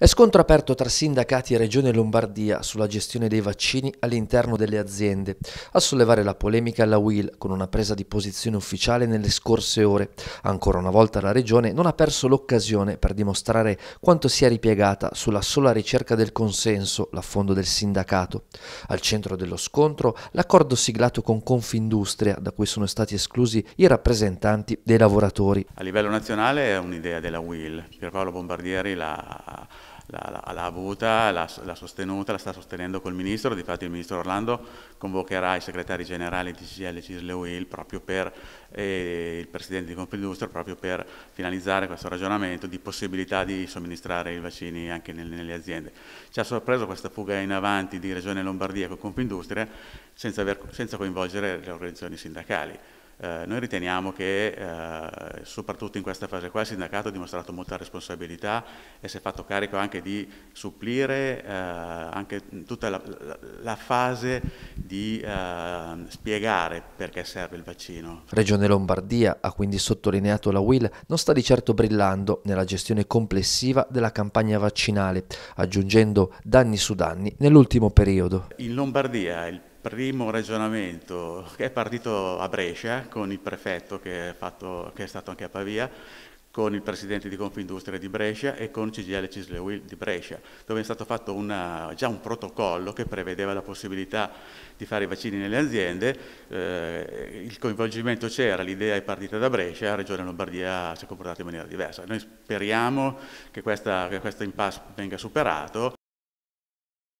È scontro aperto tra sindacati e Regione Lombardia sulla gestione dei vaccini all'interno delle aziende. A sollevare la polemica è la WIL con una presa di posizione ufficiale nelle scorse ore. Ancora una volta la Regione non ha perso l'occasione per dimostrare quanto sia ripiegata sulla sola ricerca del consenso, l'affondo del sindacato. Al centro dello scontro l'accordo siglato con Confindustria, da cui sono stati esclusi i rappresentanti dei lavoratori. A livello nazionale è un'idea della WIL. Pierpaolo Bombardieri l'ha l'ha avuta, l'ha sostenuta, la sta sostenendo col Ministro, difatti il Ministro Orlando convocherà i segretari generali di CGL, CISL e UIL proprio per, eh, il Presidente di Confindustria, proprio per finalizzare questo ragionamento di possibilità di somministrare i vaccini anche nel, nelle aziende. Ci ha sorpreso questa fuga in avanti di Regione Lombardia con Confindustria senza, aver, senza coinvolgere le organizzazioni sindacali. Eh, noi riteniamo che eh, soprattutto in questa fase qua il sindacato ha dimostrato molta responsabilità e si è fatto carico anche di supplire eh, anche tutta la, la, la fase di eh, spiegare perché serve il vaccino. Regione Lombardia, ha quindi sottolineato la WIL, non sta di certo brillando nella gestione complessiva della campagna vaccinale, aggiungendo danni su danni nell'ultimo periodo. In Lombardia il primo ragionamento che è partito a Brescia con il prefetto che è, fatto, che è stato anche a Pavia, con il presidente di Confindustria di Brescia e con CGL Cislewil di Brescia, dove è stato fatto una, già un protocollo che prevedeva la possibilità di fare i vaccini nelle aziende, eh, il coinvolgimento c'era, l'idea è partita da Brescia, la Regione Lombardia si è comportata in maniera diversa. Noi speriamo che, questa, che questo impasse venga superato